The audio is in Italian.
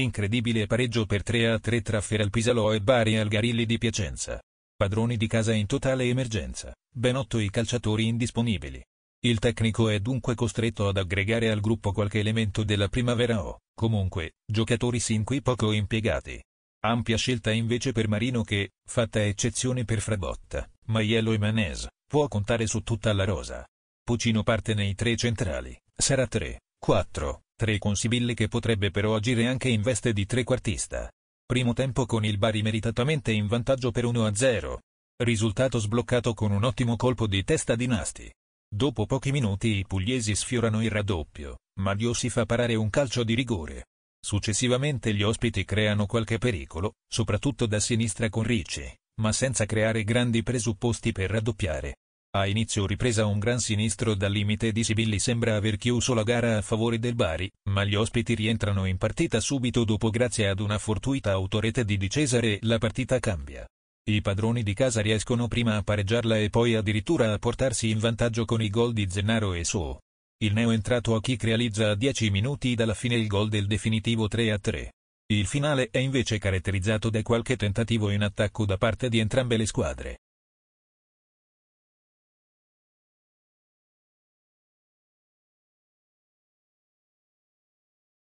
Incredibile pareggio per 3 a 3 tra Feralpisalo e Bari al Garilli di Piacenza. Padroni di casa in totale emergenza, ben 8 i calciatori indisponibili. Il tecnico è dunque costretto ad aggregare al gruppo qualche elemento della primavera o, comunque, giocatori sin qui poco impiegati. Ampia scelta invece per Marino che, fatta eccezione per Frabotta, Maiello e Manes, può contare su tutta la rosa. Pucino parte nei tre centrali, sarà 3, 4, Tre con Sibilli che potrebbe però agire anche in veste di trequartista. Primo tempo con il Bari meritatamente in vantaggio per 1-0. Risultato sbloccato con un ottimo colpo di testa di Nasti. Dopo pochi minuti i pugliesi sfiorano il raddoppio, ma Dio si fa parare un calcio di rigore. Successivamente gli ospiti creano qualche pericolo, soprattutto da sinistra con Ricci, ma senza creare grandi presupposti per raddoppiare. A inizio ripresa un gran sinistro dal limite di Sibilli sembra aver chiuso la gara a favore del Bari, ma gli ospiti rientrano in partita subito dopo grazie ad una fortuita autorete di Di Cesare la partita cambia. I padroni di casa riescono prima a pareggiarla e poi addirittura a portarsi in vantaggio con i gol di Zennaro e Suo. Il neo entrato a Kik realizza a 10 minuti dalla fine il gol del definitivo 3-3. Il finale è invece caratterizzato da qualche tentativo in attacco da parte di entrambe le squadre.